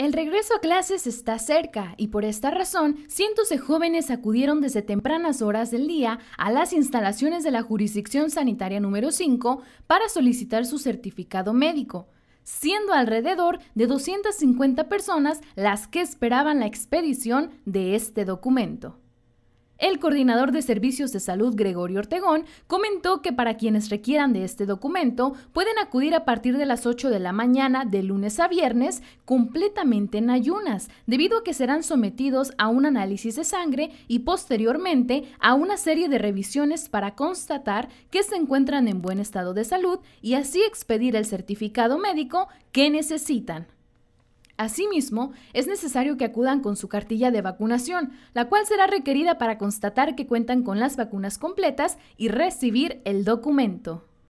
El regreso a clases está cerca y por esta razón cientos de jóvenes acudieron desde tempranas horas del día a las instalaciones de la jurisdicción sanitaria número 5 para solicitar su certificado médico, siendo alrededor de 250 personas las que esperaban la expedición de este documento. El coordinador de servicios de salud Gregorio Ortegón comentó que para quienes requieran de este documento pueden acudir a partir de las 8 de la mañana de lunes a viernes completamente en ayunas, debido a que serán sometidos a un análisis de sangre y posteriormente a una serie de revisiones para constatar que se encuentran en buen estado de salud y así expedir el certificado médico que necesitan. Asimismo, es necesario que acudan con su cartilla de vacunación, la cual será requerida para constatar que cuentan con las vacunas completas y recibir el documento.